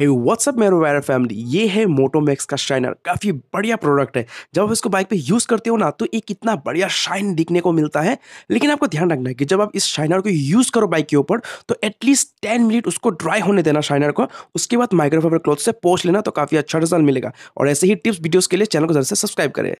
हे what's up मेरो wire family ये है मोटोमैक्स का शाइनर काफ़ी बढ़िया प्रोडक्ट है जब आप इसको बाइक पे यूज़ करते हो ना तो एक इतना बढ़िया शाइन दिखने को मिलता है लेकिन आपको ध्यान रखना है कि जब आप इस शाइनर को यूज़ करो बाइक के ऊपर तो एटलीस्ट टेन मिनट उसको ड्राई होने देना शाइनर को उसके बाद माइक्रोफाइबर क्लोथ से पोच लेना तो काफ़ी अच्छा रिजल्ट मिलेगा और ऐसे ही टिप्स वीडियोज़ के लिए चैनल को जरूर से सब्सक्राइब करें